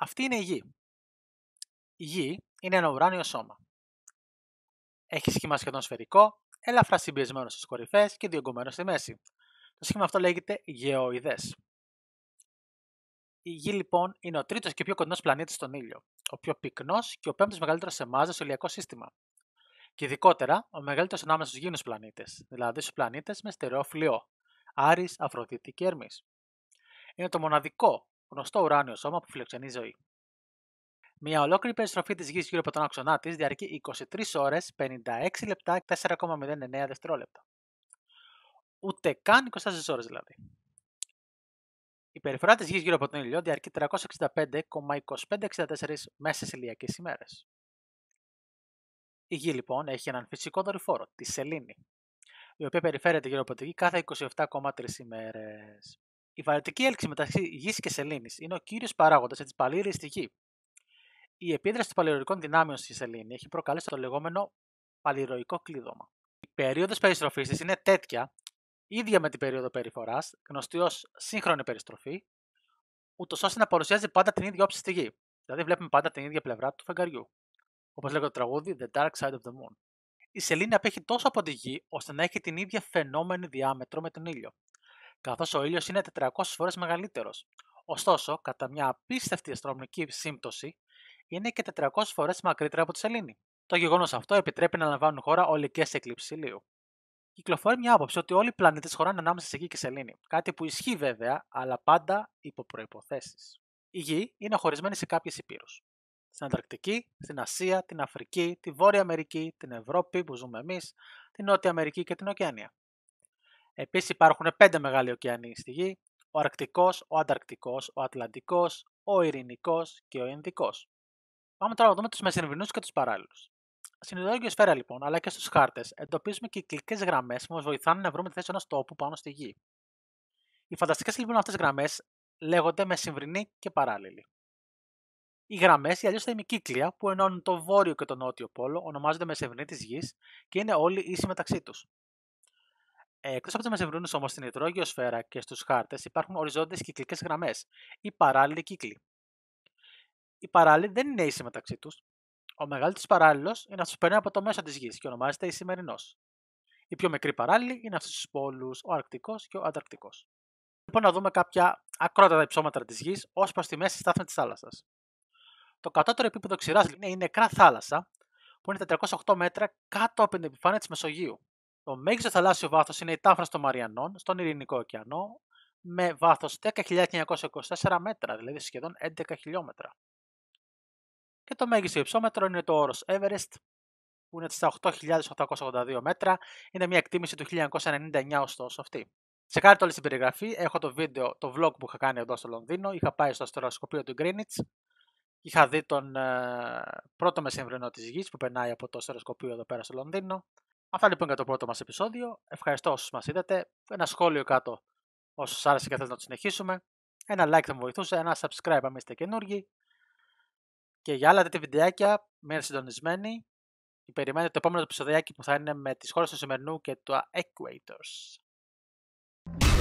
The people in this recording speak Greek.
Αυτή είναι η γη. Η γη είναι ένα ουράνιο σώμα. Έχει σχήμα σχεδόν σφαιρικό, ελαφρά συμπιεσμένος στις κορυφές και διωγγωμένος στη μέση. Το σχήμα αυτό λέγεται γεωειδές. Η Γη λοιπόν είναι ο τρίτος και πιο κοντινό πλανήτης στον ήλιο, ο πιο πυκνός και ο πέμπτος μεγαλύτερος σε μάζα στο ηλιακό σύστημα. Και ειδικότερα ο μεγαλύτερος ανάμεσα στους γίνου πλανήτες, δηλαδή στους πλανήτες με στερεό φλοιό, Άρης, Αφροδίτη και Ερμής. Είναι το μοναδικό γνωστό ουράνιο σώμα που φιλοξενεί ζωή. Μια ολόκληρη περιστροφή της γης γύρω από τον άξονά της διαρκεί 23 ώρε, 56 λεπτά και 4,09 δευτερόλεπτα. Ούτε καν 24 ώρες δηλαδή. Η περιφορά της γης γύρω από τον ήλιο διαρκεί 365,2564 μέσα ηλιακές ημέρες. Η γη λοιπόν έχει έναν φυσικό δορυφόρο, τη Σελήνη, η οποία περιφέρεται γύρω από τη γη κάθε 27,3 ημέρες. Η βαρετική έλξη μεταξύ γης και σελήνης είναι ο κύριος παράγοντας για τη στη γη. Η επίδραση των παλαιροϊκών δυνάμεων στη σελήνη έχει προκαλέσει το λεγόμενο παλαιροϊκό κλείδωμα. Η περίοδος περιστροφής της είναι τέτοια, ίδια με την περίοδο περιφοράς, γνωστή ως σύγχρονη περιστροφή, ούτως ώστε να παρουσιάζει πάντα την ίδια όψη στη γη. Δηλαδή, βλέπουμε πάντα την ίδια πλευρά του φεγγαριού. Όπως λέγεται το τραγούδι The Dark Side of the Moon. Η σελήνη απέχει τόσο από τη γη, ώστε να έχει την ίδια φαινόμενη διάμετρο με τον ήλιο καθώς ο ήλιος είναι 400 φορές μεγαλύτερος. Ωστόσο, κατά μια απίστευτη αστρονομική σύμπτωση, είναι και 400 φορές μακρύτερα από τη σελήνη. Το γεγονός αυτό επιτρέπει να λαμβάνουν χώρα ολικές εκλήψεις ηλίου. Κυκλοφορεί μια άποψη ότι όλοι οι πλανήτες χωράνε ανάμεσα σε γη και σελήνη. Κάτι που ισχύει βέβαια, αλλά πάντα υπό προποθέσει. Η γη είναι χωρισμένη σε κάποιες υπήρους. Στην Ανταρκτική, στην Ασία, την Αφρική, τη Βόρεια Αμερική, την Ευρώπη που ζούμε εμείς, την Νότια Αμερική και την Οκεανία. Επίσης υπάρχουν πέντε μεγάλοι ωκεανοί στη Γη, ο Αρκτικός, ο Ανταρκτικός, ο Ατλαντικός, ο Ειρηνικός και ο Ινδικός. Πάμε τώρα να δούμε τους μεσημβρινούς και τους παράλληλους. Στην ιδεολογική σφαίρα λοιπόν, αλλά και στους χάρτες, εντοπίζουμε κυκλικές γραμμές που μας βοηθάνε να βρούμε τη θέση ενός τόπου πάνω στη γη. Οι φανταστικές λοιπόν αυτές γραμμές λέγονται μεσημβρινή και παράλληλοι. Οι γραμμές, ή αλλιώς τα ημικύκλια, που ενώνουν το βόρειο και το νότιο πόλο, ονομάζονται μεσημβρινή της γης και είναι όλοι ίσοι μεταξύ τους. Ε, Εκτός από τι μεσευρούνε όμως στην υδρόγειο σφαίρα και στους χάρτες υπάρχουν οριζόντιες κυκλικές γραμμές ή παράλληλοι κύκλοι. Οι παράλληλοι δεν είναι ίσοι μεταξύ τους. Ο μεγαλύτερος παράλληλος είναι αυτός που περνάει από το μέσο της γης και ονομάζεται Ισημερινό. Οι πιο μικροί παράλληλοι είναι αυτού του πόλους, ο Αρκτικός και ο Ανταρκτικός. Λοιπόν, να δούμε κάποια ακρότατα υψώματα της γης ως προς τη μέση στάθμη της θάλασσας. Το κατώτερο επίπεδο ξηράς λοιπόν, είναι η νεκρά θάλασσα, που είναι 408 μέτρα κάτω από την επιφάνεια της Μεσογείου. Το μέγιστο θαλάσσιο βάθος είναι η τάφρα των Μαριανών στον Ειρηνικό ωκεανό με βάθος 10.924 μέτρα, δηλαδή σχεδόν 11 χιλιόμετρα. Και το μέγιστο υψόμετρο είναι το όρος Everest που είναι στα 8.882 μέτρα. Είναι μια εκτίμηση του 1999 ωστόσο αυτή. Σε κάτι όλη την περιγραφή έχω το βίντεο, το vlog που είχα κάνει εδώ στο Λονδίνο. Είχα πάει στο αστεροσκοπείο του Greenwich. Είχα δει τον ε, πρώτο μεσημβρινό της γης που περνάει από το αστεροσκοπείο εδώ πέρα στο Λονδίνο. Αυτά λοιπόν για το πρώτο μας επεισόδιο. Ευχαριστώ όσους μας είδατε. Ένα σχόλιο κάτω όσους άρεσε και θέλετε να το συνεχίσουμε. Ένα like θα μου βοηθούσε, ένα subscribe αν είστε καινούργοι. Και για άλλα τέτοια βιντεάκια, μένετε συντονισμένοι. Και περιμένετε το επόμενο επεισοδιάκι που θα είναι με τις χώρες του σημερινού και του Equators.